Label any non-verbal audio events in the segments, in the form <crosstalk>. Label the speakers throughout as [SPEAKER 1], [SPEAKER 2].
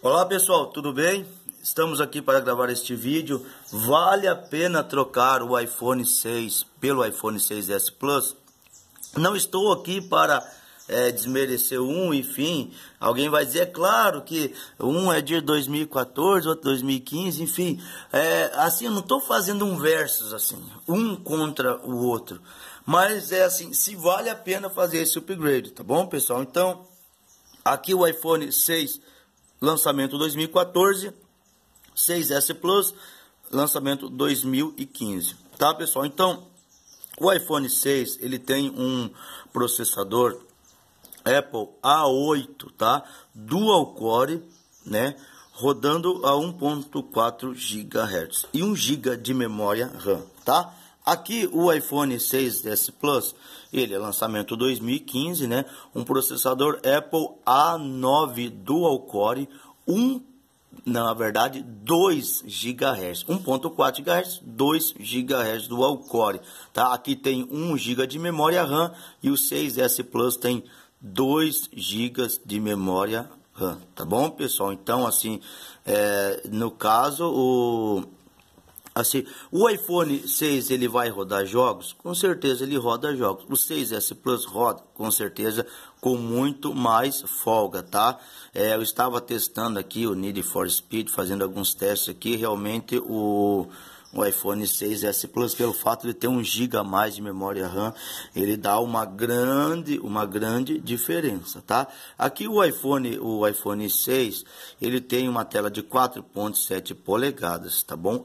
[SPEAKER 1] Olá pessoal, tudo bem? Estamos aqui para gravar este vídeo. Vale a pena trocar o iPhone 6 pelo iPhone 6s Plus? Não estou aqui para é, desmerecer um, enfim. Alguém vai dizer, é claro que um é de 2014, outro 2015, enfim. É, assim, eu não estou fazendo um versus, assim, um contra o outro. Mas é assim, se vale a pena fazer esse upgrade, tá bom, pessoal? Então, aqui o iPhone 6 lançamento 2014, 6S Plus, lançamento 2015. Tá, pessoal? Então, o iPhone 6, ele tem um processador Apple A8, tá? Dual core, né? Rodando a 1.4 GHz e 1 GB de memória RAM, tá? Aqui o iPhone 6s Plus, ele é lançamento 2015, né? Um processador Apple A9 Dual Core, 1 na verdade 2 GHz, 1.4 GHz, 2 GHz Dual Core, tá? Aqui tem 1 GB de memória RAM e o 6s Plus tem 2 GB de memória RAM, tá bom, pessoal? Então, assim, é, no caso o Assim, o iPhone 6 ele vai rodar jogos? Com certeza ele roda jogos. O 6S Plus roda, com certeza, com muito mais folga, tá? É, eu estava testando aqui o Need for Speed, fazendo alguns testes aqui, realmente o o iPhone 6s Plus pelo fato de ter um giga a mais de memória RAM, ele dá uma grande, uma grande diferença, tá? Aqui o iPhone, o iPhone 6, ele tem uma tela de 4.7 polegadas, tá bom?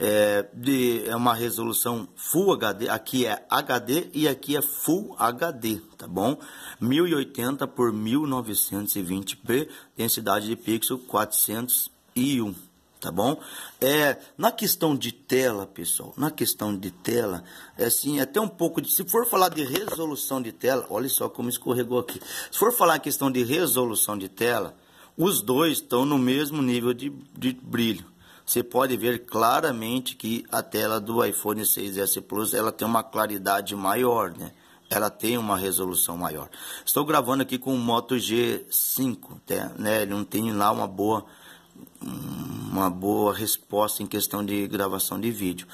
[SPEAKER 1] é, de, é uma resolução Full HD, aqui é HD e aqui é Full HD, tá bom? 1080 por 1920p, densidade de pixel 401, tá bom? É, na questão de tela, pessoal, na questão de tela, é assim, é até um pouco de, se for falar de resolução de tela, olha só como escorregou aqui. Se for falar a questão de resolução de tela, os dois estão no mesmo nível de, de brilho você pode ver claramente que a tela do iPhone 6S Plus ela tem uma claridade maior, né? Ela tem uma resolução maior. Estou gravando aqui com o Moto G5, tá? né? Ele não tem lá uma boa uma boa resposta em questão de gravação de vídeo.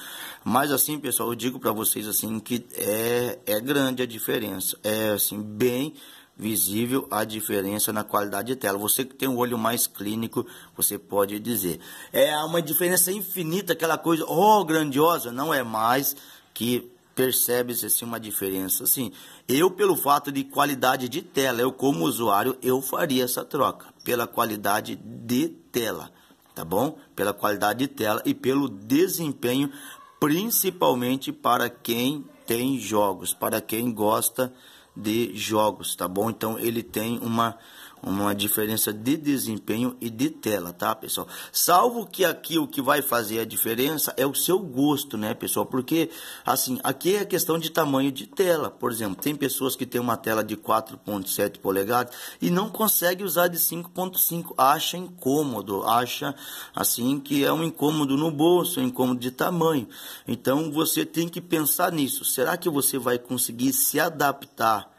[SPEAKER 1] Mas assim, pessoal, eu digo para vocês assim que é é grande a diferença. É assim bem visível a diferença na qualidade de tela. Você que tem um olho mais clínico, você pode dizer. É uma diferença infinita, aquela coisa, oh, grandiosa, não é mais que percebe-se assim uma diferença. Assim, eu pelo fato de qualidade de tela, eu como usuário, eu faria essa troca pela qualidade de tela, tá bom? Pela qualidade de tela e pelo desempenho, principalmente para quem tem jogos, para quem gosta de de jogos, tá bom? Então ele tem uma uma diferença de desempenho e de tela, tá, pessoal? Salvo que aqui o que vai fazer a diferença é o seu gosto, né, pessoal? Porque, assim, aqui é questão de tamanho de tela. Por exemplo, tem pessoas que têm uma tela de 4.7 polegadas e não consegue usar de 5.5. Acha incômodo, acha, assim, que é um incômodo no bolso, é um incômodo de tamanho. Então, você tem que pensar nisso. Será que você vai conseguir se adaptar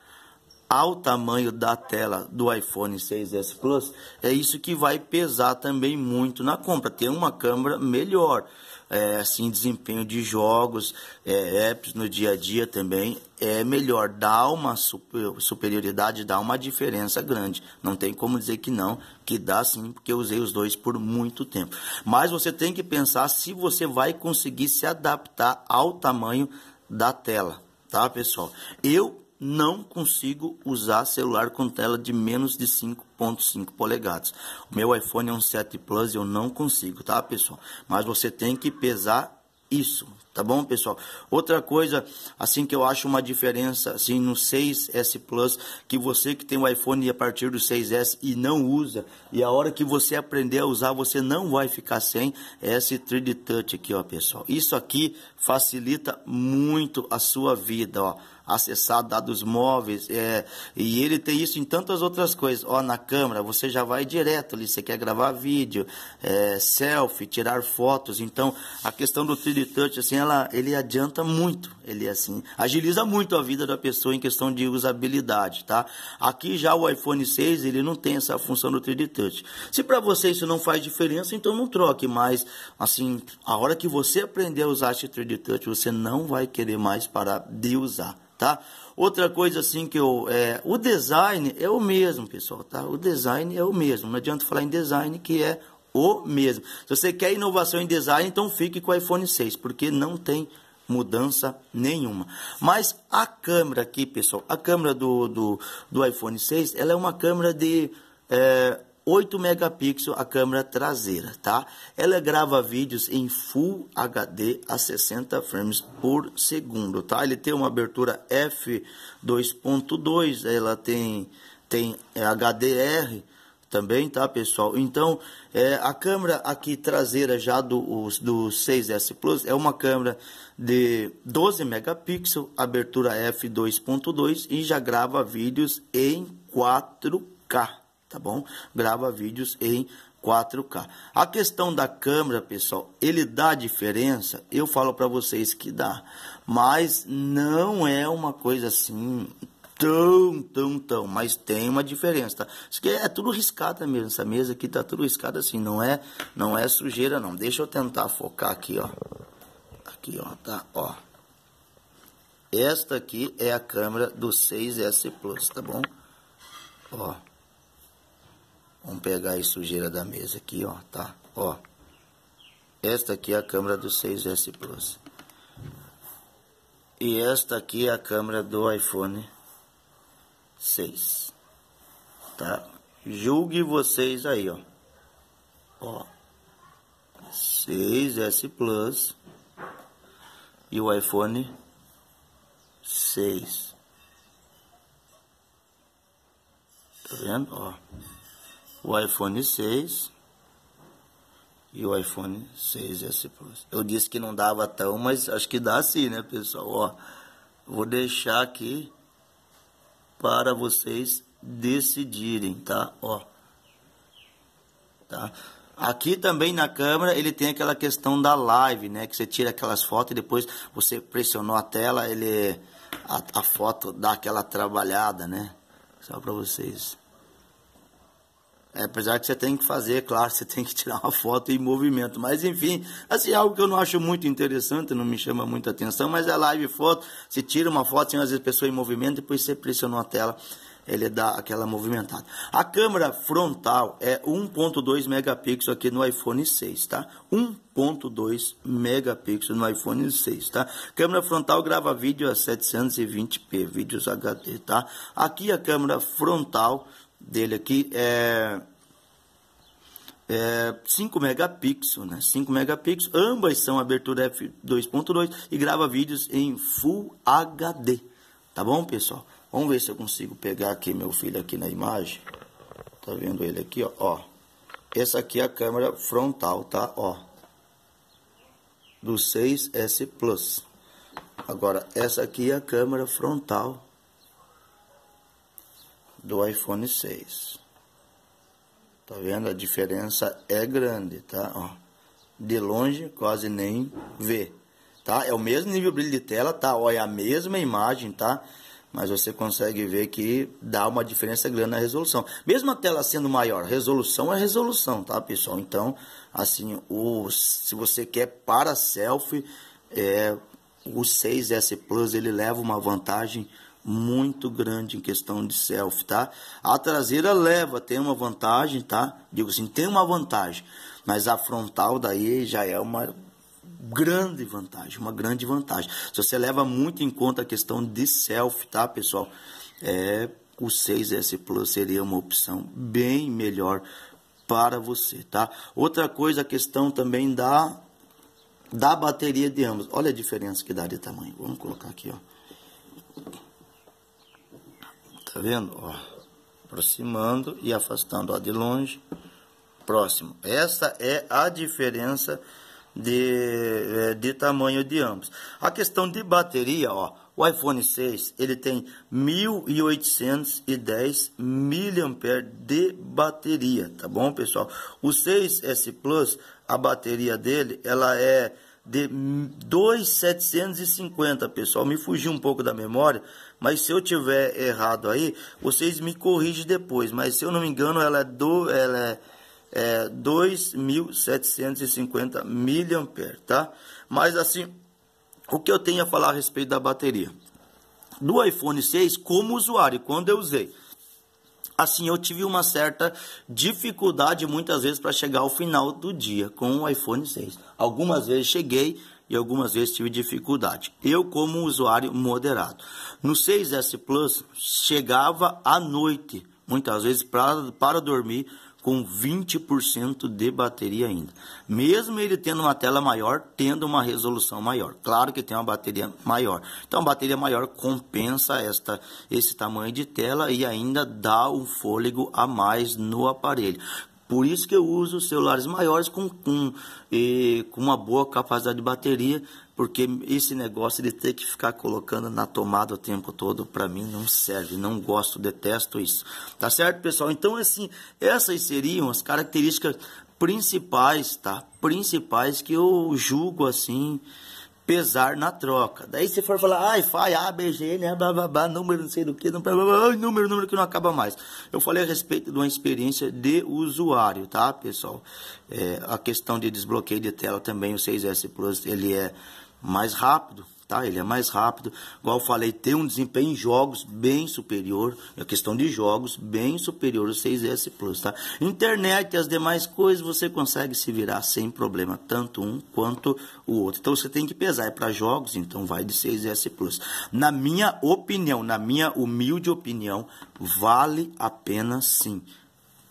[SPEAKER 1] ao tamanho da tela do iPhone 6s Plus, é isso que vai pesar também muito na compra. Ter uma câmera melhor, é, assim desempenho de jogos, é, apps no dia a dia também é melhor, dá uma super, superioridade, dá uma diferença grande. Não tem como dizer que não, que dá sim, porque eu usei os dois por muito tempo. Mas você tem que pensar se você vai conseguir se adaptar ao tamanho da tela, tá, pessoal? Eu não consigo usar celular com tela de menos de 5.5 polegadas. O meu iPhone é um 7 Plus e eu não consigo, tá, pessoal? Mas você tem que pesar isso, tá bom, pessoal? Outra coisa, assim que eu acho uma diferença, assim, no 6S Plus, que você que tem o um iPhone a partir do 6S e não usa, e a hora que você aprender a usar, você não vai ficar sem esse 3D Touch aqui, ó, pessoal. Isso aqui facilita muito a sua vida, ó acessar dados móveis, é, e ele tem isso em tantas outras coisas. Ó, na câmera, você já vai direto ali, você quer gravar vídeo, é, selfie, tirar fotos. Então, a questão do 3D Touch, assim, ela, ele adianta muito, ele, assim, agiliza muito a vida da pessoa em questão de usabilidade, tá? Aqui já o iPhone 6, ele não tem essa função do 3D Touch. Se para você isso não faz diferença, então não troque, mas, assim, a hora que você aprender a usar esse 3D Touch, você não vai querer mais parar de usar tá? Outra coisa assim que eu... É, o design é o mesmo, pessoal, tá? O design é o mesmo. Não adianta falar em design que é o mesmo. Se você quer inovação em design, então fique com o iPhone 6, porque não tem mudança nenhuma. Mas a câmera aqui, pessoal, a câmera do, do, do iPhone 6, ela é uma câmera de... É, 8 megapixels a câmera traseira, tá? Ela grava vídeos em Full HD a 60 frames por segundo, tá? Ele tem uma abertura f2.2, ela tem tem é, HDR também, tá, pessoal? Então, é, a câmera aqui traseira já do, do 6S Plus é uma câmera de 12 megapixels, abertura f2.2 e já grava vídeos em 4K tá bom? Grava vídeos em 4K. A questão da câmera, pessoal, ele dá diferença? Eu falo para vocês que dá, mas não é uma coisa assim tão, tão, tão, mas tem uma diferença, tá? Isso aqui é, é tudo riscada mesmo, essa mesa aqui tá tudo riscada assim, não é, não é sujeira não. Deixa eu tentar focar aqui, ó. Aqui, ó, tá, ó. Esta aqui é a câmera do 6S Plus, tá bom? Ó. Vamos pegar a sujeira da mesa aqui, ó, tá? Ó, esta aqui é a câmera do 6S Plus. E esta aqui é a câmera do iPhone 6. Tá? Julgue vocês aí, ó. Ó. 6S Plus e o iPhone 6. Tá vendo? Ó o iPhone 6 e o iPhone 6S Plus. Eu disse que não dava tão, mas acho que dá sim, né, pessoal? Ó, vou deixar aqui para vocês decidirem, tá? Ó. Tá? Aqui também na câmera ele tem aquela questão da live, né? Que você tira aquelas fotos e depois você pressionou a tela, ele a, a foto dá aquela trabalhada, né? Só para vocês. É, apesar que você tem que fazer, claro, <laughs> você tem que tirar uma foto em movimento, mas enfim, assim, algo que eu não acho muito interessante, não me chama muita atenção, mas é live foto, se tira uma foto, às vezes a pessoa em movimento, depois você pressiona a tela, ele dá aquela movimentada. A câmera frontal é 1.2 megapixels aqui no iPhone 6, tá? 1.2 megapixels no iPhone 6, tá? Câmera frontal grava vídeo a 720p, vídeos HD, tá? Aqui a câmera frontal dele aqui é, é 5 megapixels, né? 5 megapixels, ambas são abertura f2.2 e grava vídeos em Full HD, tá bom, pessoal? Vamos ver se eu consigo pegar aqui meu filho aqui na imagem. Tá vendo ele aqui, ó, ó. Essa aqui é a câmera frontal, tá? Ó. Do 6S Plus. Agora, essa aqui é a câmera frontal do iPhone 6. Tá vendo? A diferença é grande, tá? Ó, de longe quase nem vê, tá? É o mesmo nível de brilho de tela, tá? Ó, é a mesma imagem, tá? Mas você consegue ver que dá uma diferença grande na resolução. Mesmo a tela sendo maior, resolução é resolução, tá, pessoal? Então, assim, o, se você quer para selfie, é, o 6S Plus ele leva uma vantagem muito grande em questão de selfie, tá? A traseira leva, tem uma vantagem, tá? Digo assim, tem uma vantagem, mas a frontal daí já é uma grande vantagem, uma grande vantagem. Se você leva muito em conta a questão de selfie, tá, pessoal? É, o 6S Plus seria uma opção bem melhor para você, tá? Outra coisa, a questão também da da bateria de ambos. Olha a diferença que dá de tamanho. Vamos colocar aqui, ó. Tá vendo? Ó, aproximando e afastando ó, de longe. Próximo. Essa é a diferença de, é, de tamanho de ambos. A questão de bateria, ó, o iPhone 6 ele tem 1810 mAh de bateria, tá bom, pessoal? O 6S Plus, a bateria dele, ela é de 2,750, pessoal. Me fugiu um pouco da memória, mas se eu tiver errado aí, vocês me corrigem depois. Mas se eu não me engano, ela é, do, ela é, é 2.750 mAh, tá? Mas assim, o que eu tenho a falar a respeito da bateria? Do iPhone 6, como usuário, quando eu usei Assim, eu tive uma certa dificuldade muitas vezes para chegar ao final do dia com o iPhone 6. Algumas vezes cheguei e algumas vezes tive dificuldade. Eu, como usuário moderado, no 6S Plus chegava à noite, muitas vezes pra, para dormir com 20% de bateria ainda. Mesmo ele tendo uma tela maior, tendo uma resolução maior. Claro que tem uma bateria maior. Então, bateria maior compensa esta, esse tamanho de tela e ainda dá um fôlego a mais no aparelho. Por isso que eu uso celulares maiores com, com, e, com uma boa capacidade de bateria, porque esse negócio de ter que ficar colocando na tomada o tempo todo, para mim não serve, não gosto, detesto isso. Tá certo, pessoal? Então, assim, essas seriam as características principais, tá? Principais que eu julgo assim pesar na troca. Daí se for falar, ai, FAI, A, B, G, N, blá, blá, blá, número não sei do que, blá, blá, blá, número, número que não acaba mais. Eu falei a respeito de uma experiência de usuário, tá, pessoal? É, a questão de desbloqueio de tela também, o 6S Plus, ele é mais rápido, tá? Ele é mais rápido, igual eu falei, tem um desempenho em jogos bem superior, é questão de jogos bem superior ao 6S é Plus, tá? Internet e as demais coisas você consegue se virar sem problema, tanto um quanto o outro. Então você tem que pesar, é para jogos, então vai de 6S é Plus. Na minha opinião, na minha humilde opinião, vale a pena sim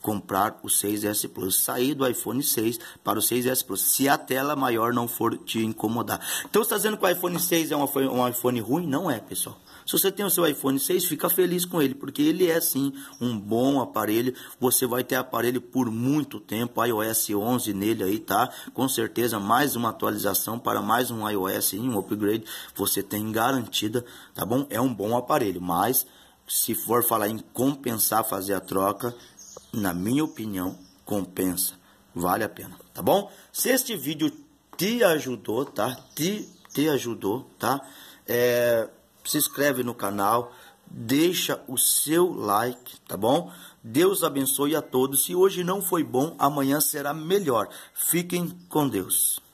[SPEAKER 1] comprar o 6S Plus, sair do iPhone 6 para o 6S Plus, se a tela maior não for te incomodar. Então, você está dizendo que o iPhone 6 é um iPhone ruim? Não é, pessoal. Se você tem o seu iPhone 6, fica feliz com ele, porque ele é sim um bom aparelho. Você vai ter aparelho por muito tempo, iOS 11 nele aí, tá? Com certeza, mais uma atualização para mais um iOS, um upgrade, você tem garantida, tá bom? É um bom aparelho, mas se for falar em compensar fazer a troca, na minha opinião, compensa. Vale a pena, tá bom? Se este vídeo te ajudou, tá? Te, te ajudou, tá? É, se inscreve no canal, deixa o seu like, tá bom? Deus abençoe a todos. Se hoje não foi bom, amanhã será melhor. Fiquem com Deus.